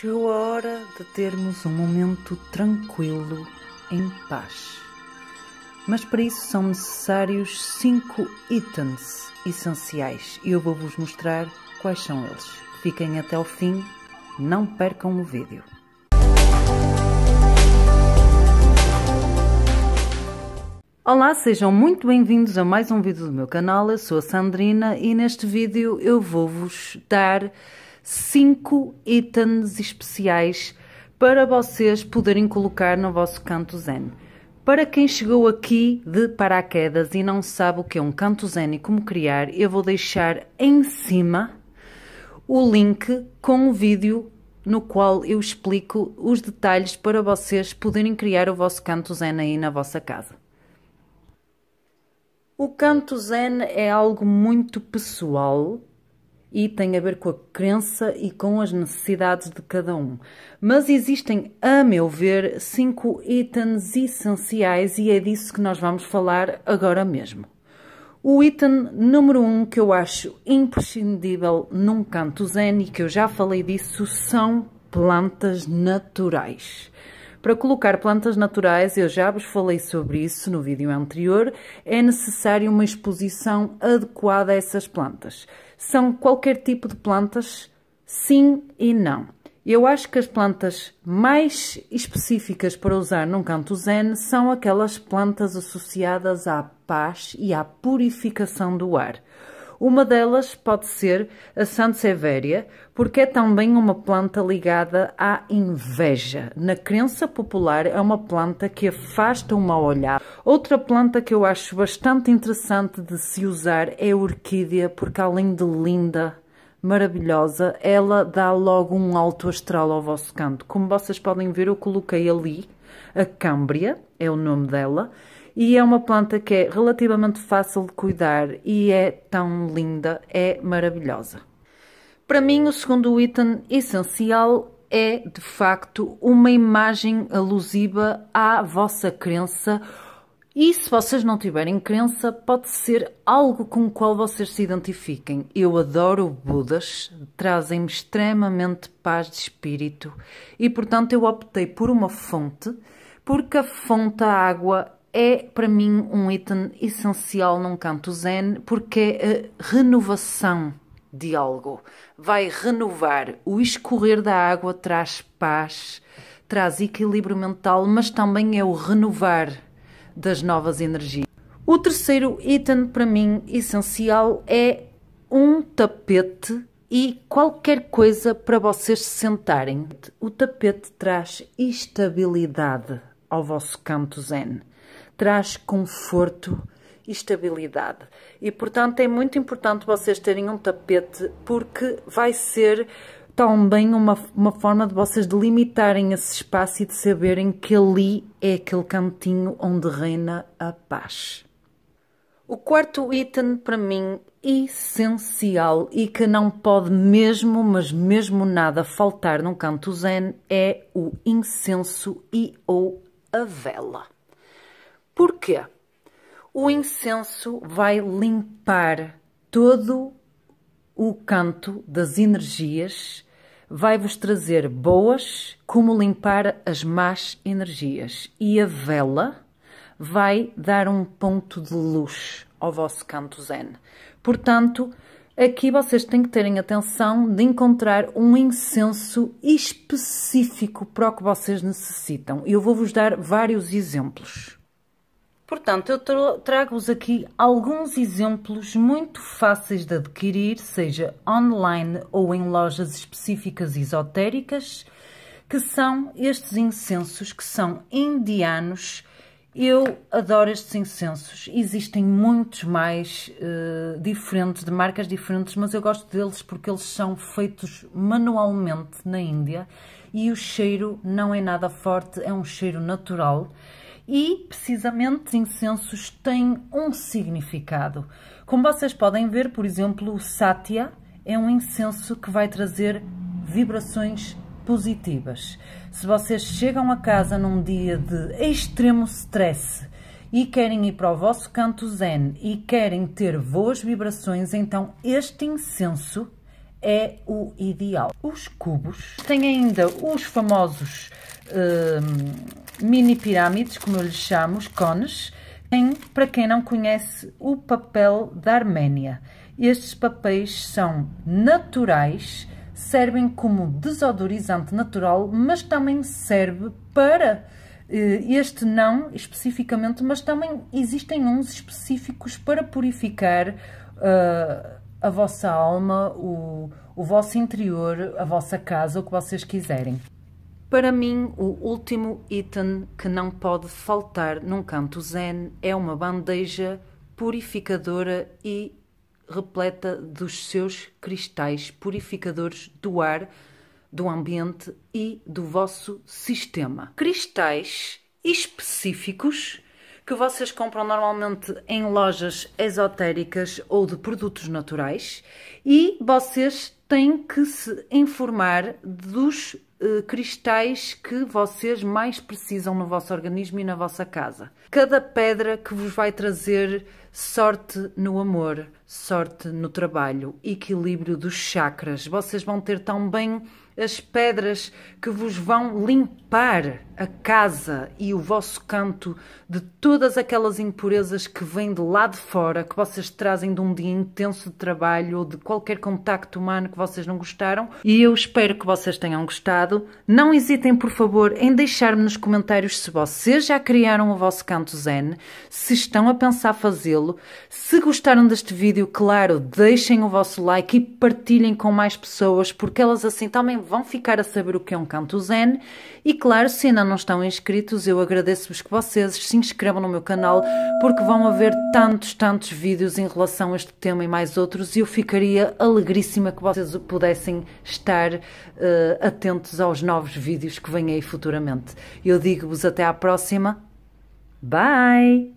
Chegou a hora de termos um momento tranquilo, em paz. Mas para isso são necessários cinco itens essenciais e eu vou vos mostrar quais são eles. Fiquem até o fim, não percam o vídeo. Olá, sejam muito bem-vindos a mais um vídeo do meu canal. Eu sou a Sandrina e neste vídeo eu vou-vos dar 5 itens especiais para vocês poderem colocar no vosso canto zen. Para quem chegou aqui de paraquedas e não sabe o que é um canto zen e como criar, eu vou deixar em cima o link com o vídeo no qual eu explico os detalhes para vocês poderem criar o vosso canto zen aí na vossa casa. O canto zen é algo muito pessoal e tem a ver com a crença e com as necessidades de cada um. Mas existem, a meu ver, cinco itens essenciais e é disso que nós vamos falar agora mesmo. O item número um que eu acho imprescindível num canto zen e que eu já falei disso são plantas naturais. Para colocar plantas naturais, eu já vos falei sobre isso no vídeo anterior, é necessário uma exposição adequada a essas plantas. São qualquer tipo de plantas, sim e não. Eu acho que as plantas mais específicas para usar num canto zen são aquelas plantas associadas à paz e à purificação do ar. Uma delas pode ser a Sansevieria, porque é também uma planta ligada à inveja. Na crença popular, é uma planta que afasta o mau olhar. Outra planta que eu acho bastante interessante de se usar é a orquídea, porque além de linda, maravilhosa, ela dá logo um alto astral ao vosso canto. Como vocês podem ver, eu coloquei ali a Câmbria, é o nome dela, e é uma planta que é relativamente fácil de cuidar e é tão linda, é maravilhosa. Para mim, o segundo item essencial é de facto uma imagem alusiva à vossa crença. E se vocês não tiverem crença, pode ser algo com o qual vocês se identifiquem. Eu adoro Budas, trazem-me extremamente paz de espírito e, portanto, eu optei por uma fonte, porque a fonte, a água, é para mim um item essencial num canto zen porque é a renovação de algo. Vai renovar. O escorrer da água traz paz, traz equilíbrio mental, mas também é o renovar das novas energias. O terceiro item para mim essencial é um tapete e qualquer coisa para vocês se sentarem. O tapete traz estabilidade ao vosso canto zen traz conforto e estabilidade. E, portanto, é muito importante vocês terem um tapete, porque vai ser também uma, uma forma de vocês delimitarem esse espaço e de saberem que ali é aquele cantinho onde reina a paz. O quarto item para mim essencial e que não pode mesmo, mas mesmo nada faltar num canto zen é o incenso e ou a vela. Porquê? O incenso vai limpar todo o canto das energias, vai-vos trazer boas, como limpar as más energias. E a vela vai dar um ponto de luz ao vosso canto zen. Portanto, aqui vocês têm que terem atenção de encontrar um incenso específico para o que vocês necessitam. Eu vou-vos dar vários exemplos. Portanto, eu trago-vos aqui alguns exemplos muito fáceis de adquirir, seja online ou em lojas específicas esotéricas, que são estes incensos que são indianos. Eu adoro estes incensos. Existem muitos mais uh, diferentes, de marcas diferentes, mas eu gosto deles porque eles são feitos manualmente na Índia e o cheiro não é nada forte, é um cheiro natural e, precisamente, os incensos têm um significado. Como vocês podem ver, por exemplo, o Satya é um incenso que vai trazer vibrações positivas. Se vocês chegam a casa num dia de extremo stress e querem ir para o vosso canto zen e querem ter boas vibrações, então este incenso é o ideal. Os cubos têm ainda os famosos hum, mini pirâmides, como eu lhes chamo, os cones, para quem não conhece o papel da Arménia. Estes papéis são naturais, servem como desodorizante natural, mas também serve para eh, este não especificamente, mas também existem uns específicos para purificar uh, a vossa alma, o, o vosso interior, a vossa casa, o que vocês quiserem. Para mim, o último item que não pode faltar num canto zen é uma bandeja purificadora e repleta dos seus cristais purificadores do ar, do ambiente e do vosso sistema. Cristais específicos que vocês compram normalmente em lojas esotéricas ou de produtos naturais e vocês têm que se informar dos eh, cristais que vocês mais precisam no vosso organismo e na vossa casa. Cada pedra que vos vai trazer Sorte no amor, sorte no trabalho, equilíbrio dos chakras. Vocês vão ter também as pedras que vos vão limpar a casa e o vosso canto de todas aquelas impurezas que vêm de lá de fora, que vocês trazem de um dia intenso de trabalho ou de qualquer contacto humano que vocês não gostaram. E eu espero que vocês tenham gostado. Não hesitem, por favor, em deixar-me nos comentários se vocês já criaram o vosso canto Zen, se estão a pensar fazê-lo se gostaram deste vídeo, claro, deixem o vosso like e partilhem com mais pessoas, porque elas assim também vão ficar a saber o que é um canto zen. E claro, se ainda não estão inscritos, eu agradeço-vos que vocês se inscrevam no meu canal, porque vão haver tantos, tantos vídeos em relação a este tema e mais outros, e eu ficaria alegríssima que vocês pudessem estar uh, atentos aos novos vídeos que vêm aí futuramente. Eu digo-vos até à próxima. Bye!